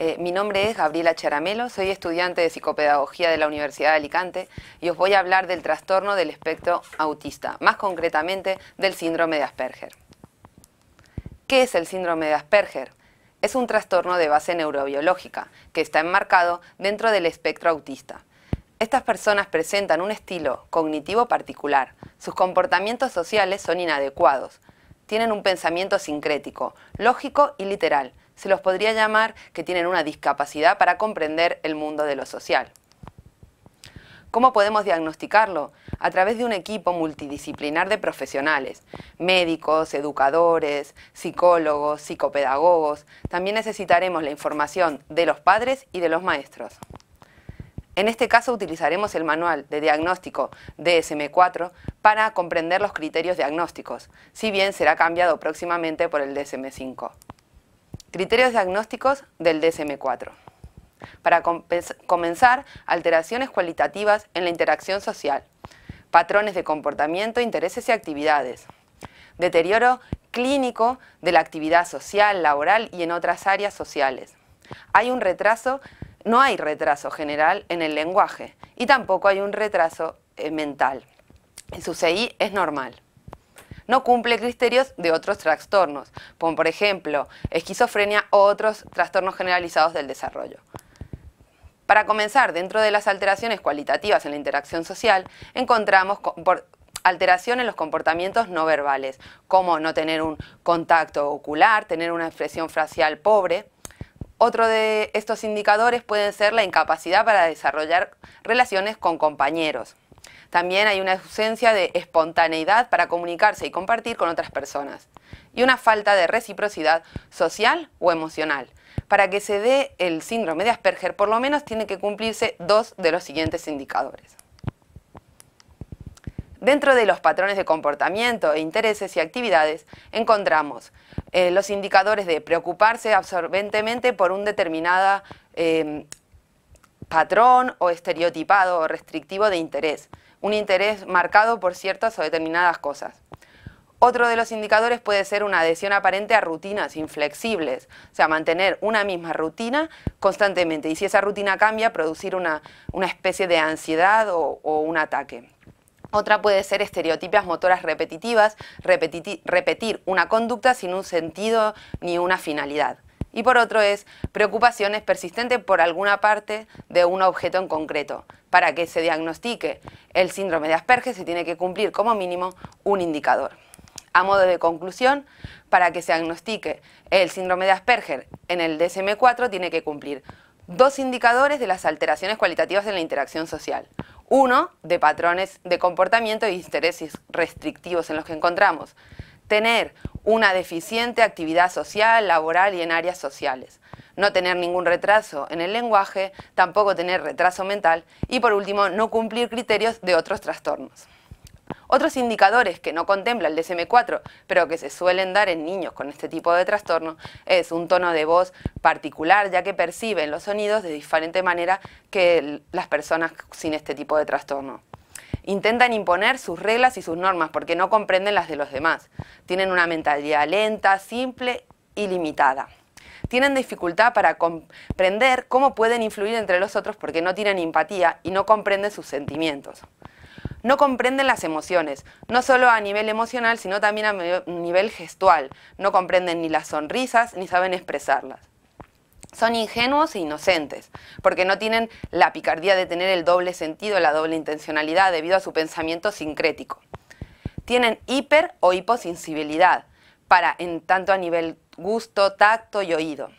Eh, mi nombre es Gabriela Charamelo, soy estudiante de psicopedagogía de la Universidad de Alicante y os voy a hablar del trastorno del espectro autista, más concretamente del síndrome de Asperger. ¿Qué es el síndrome de Asperger? Es un trastorno de base neurobiológica que está enmarcado dentro del espectro autista. Estas personas presentan un estilo cognitivo particular, sus comportamientos sociales son inadecuados, tienen un pensamiento sincrético, lógico y literal, se los podría llamar que tienen una discapacidad para comprender el mundo de lo social. ¿Cómo podemos diagnosticarlo? A través de un equipo multidisciplinar de profesionales, médicos, educadores, psicólogos, psicopedagogos. También necesitaremos la información de los padres y de los maestros. En este caso utilizaremos el manual de diagnóstico DSM-4 para comprender los criterios diagnósticos, si bien será cambiado próximamente por el DSM-5. Criterios diagnósticos del DSM-4. Para comenzar, alteraciones cualitativas en la interacción social, patrones de comportamiento, intereses y actividades, deterioro clínico de la actividad social, laboral y en otras áreas sociales. Hay un retraso, no hay retraso general en el lenguaje y tampoco hay un retraso eh, mental. En su CI es normal no cumple criterios de otros trastornos, como por ejemplo esquizofrenia o otros trastornos generalizados del desarrollo. Para comenzar, dentro de las alteraciones cualitativas en la interacción social, encontramos alteración en los comportamientos no verbales, como no tener un contacto ocular, tener una expresión facial pobre. Otro de estos indicadores puede ser la incapacidad para desarrollar relaciones con compañeros. También hay una ausencia de espontaneidad para comunicarse y compartir con otras personas. Y una falta de reciprocidad social o emocional. Para que se dé el síndrome de Asperger, por lo menos tiene que cumplirse dos de los siguientes indicadores. Dentro de los patrones de comportamiento e intereses y actividades encontramos eh, los indicadores de preocuparse absorbentemente por un determinada eh, patrón o estereotipado o restrictivo de interés, un interés marcado por ciertas o determinadas cosas. Otro de los indicadores puede ser una adhesión aparente a rutinas inflexibles, o sea, mantener una misma rutina constantemente y si esa rutina cambia, producir una, especie de ansiedad o, o un ataque. Otra puede ser estereotipias motoras repetitivas, repetir una conducta sin un sentido ni una finalidad y por otro es preocupaciones persistentes por alguna parte de un objeto en concreto. Para que se diagnostique el síndrome de Asperger se tiene que cumplir como mínimo un indicador. A modo de conclusión, para que se diagnostique el síndrome de Asperger en el DSM-4 tiene que cumplir dos indicadores de las alteraciones cualitativas en la interacción social. Uno, de patrones de comportamiento y e intereses restrictivos en los que encontramos tener una deficiente actividad social, laboral y en áreas sociales, no tener ningún retraso en el lenguaje, tampoco tener retraso mental y por último no cumplir criterios de otros trastornos. Otros indicadores que no contempla el DSM-4, pero que se suelen dar en niños con este tipo de trastorno, es un tono de voz particular, ya que perciben los sonidos de diferente manera que las personas sin este tipo de trastorno intentan imponer sus reglas y sus normas porque no comprenden las de los demás. Tienen una mentalidad lenta, simple y limitada. Tienen dificultad para comprender cómo pueden influir entre los otros porque no tienen empatía y no comprenden sus sentimientos. No comprenden las emociones, no solo a nivel emocional, sino también a nivel gestual. No comprenden ni las sonrisas ni saben expresarlas son ingenuos e inocentes, porque no tienen la picardía de tener el doble sentido, la doble intencionalidad debido a su pensamiento sincrético. Tienen hiper o hiposensibilidad, para en tanto a nivel gusto, tacto y oído.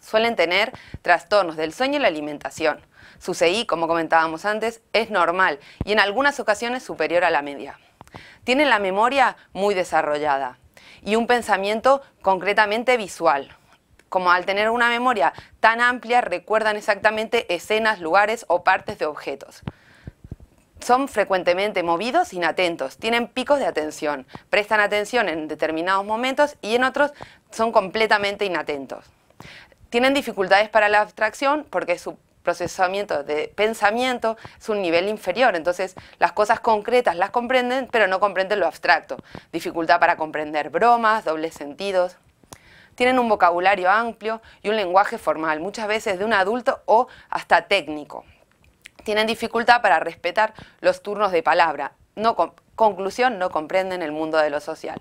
suelen tener trastornos del sueño y la alimentación. Su CI, como comentábamos antes, es normal y en algunas ocasiones superior a la media. Tienen la memoria muy desarrollada y un pensamiento concretamente visual como al tener una memoria tan amplia, recuerdan exactamente escenas, lugares o partes de objetos. Son frecuentemente movidos, inatentos, tienen picos de atención, prestan atención en determinados momentos y en otros son completamente inatentos. Tienen dificultades para la abstracción porque su procesamiento de pensamiento es un nivel inferior. Entonces, las cosas concretas las comprenden, pero no comprenden lo abstracto. Dificultad para comprender bromas, dobles sentidos. Tienen un vocabulario amplio y un lenguaje formal, muchas veces de un adulto o hasta técnico. Tienen dificultad para respetar los turnos de palabra. No, conclusión, no comprenden el mundo de lo social.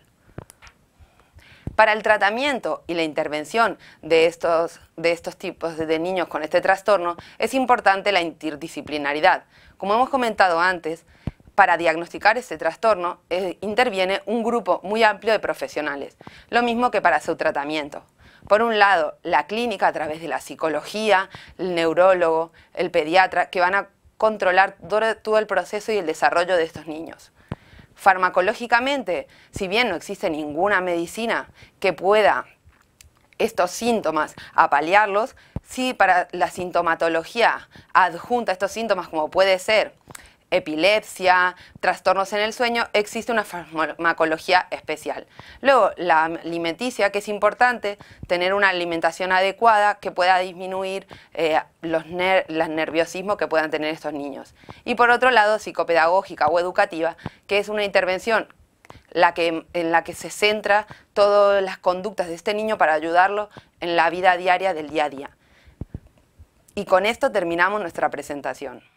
Para el tratamiento y la intervención de estos, de estos tipos de niños con este trastorno es importante la interdisciplinaridad. Como hemos comentado antes, para diagnosticar ese trastorno interviene un grupo muy amplio de profesionales, lo mismo que para su tratamiento. Por un lado, la clínica a través de la psicología, el neurólogo, el pediatra, que van a controlar todo el proceso y el desarrollo de estos niños. Farmacológicamente, si bien no existe ninguna medicina que pueda estos síntomas apalearlos, sí para la sintomatología adjunta a estos síntomas como puede ser epilepsia, trastornos en el sueño, existe una farmacología especial. Luego, la alimenticia, que es importante tener una alimentación adecuada que pueda disminuir eh, los, nerviosismos que puedan tener estos niños. Y por otro lado, psicopedagógica o educativa, que es una intervención en la que se centra todas las conductas de este niño para ayudarlo en la vida diaria del día a día. Y con esto terminamos nuestra presentación.